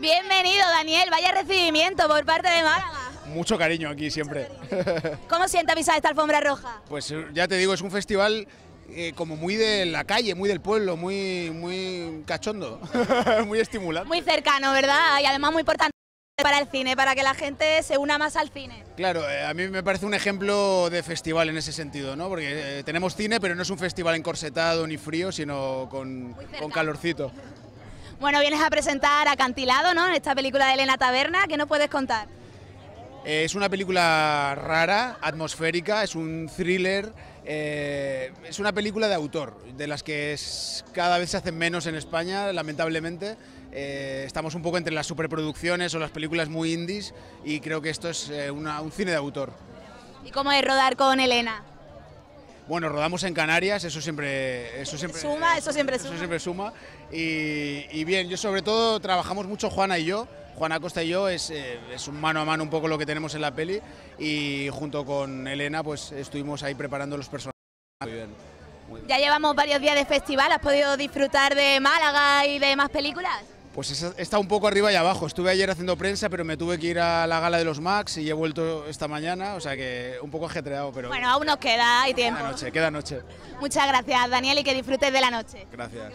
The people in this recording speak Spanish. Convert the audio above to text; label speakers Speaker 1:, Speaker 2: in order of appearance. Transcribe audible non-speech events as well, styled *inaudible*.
Speaker 1: Bienvenido, Daniel. Vaya recibimiento por parte de Málaga.
Speaker 2: Mucho cariño aquí siempre.
Speaker 1: ¿Cómo sienta Pisa esta alfombra roja?
Speaker 2: Pues eh, ya te digo, es un festival eh, como muy de la calle, muy del pueblo, muy, muy cachondo, *laughs* muy estimulante.
Speaker 1: Muy cercano, ¿verdad? Y además muy importante para el cine, para que la gente se una más al cine.
Speaker 2: Claro, eh, a mí me parece un ejemplo de festival en ese sentido, ¿no? Porque tenemos cine, pero no es un festival encorsetado ni frío, sino con, con calorcito.
Speaker 1: Bueno, vienes a presentar Acantilado, ¿no? En esta película de Elena Taberna, ¿qué nos puedes contar?
Speaker 2: Eh, es una película rara, atmosférica, es un thriller, eh, es una película de autor, de las que cada vez se hacen menos en España, lamentablemente. Eh, estamos un poco entre las superproducciones o las películas muy indies y creo que esto es un cine de autor.
Speaker 1: ¿Y cómo es rodar con Elena?
Speaker 2: Bueno, rodamos en Canarias, eso siempre, eso siempre suma, eso siempre suma. Y, bien, yo sobre todo trabajamos mucho Juana y yo. Juana Costa y yo eh, es, un mano a mano un poco lo que tenemos en la peli y junto con Elena pues estuvimos ahí preparando los personajes.
Speaker 1: Ya llevamos varios días de festival, ¿has podido disfrutar de Málaga y de más películas?
Speaker 2: Pues está un poco arriba y abajo. Estuve ayer haciendo prensa, pero me tuve que ir a la gala de los Max y he vuelto esta mañana, o sea que un poco ajetreado, pero... Bueno,
Speaker 1: aún nos queda, hay tiempo. Queda noche,
Speaker 2: queda noche. Muchas gracias, Daniel, y que disfrutes de la noche. gracias.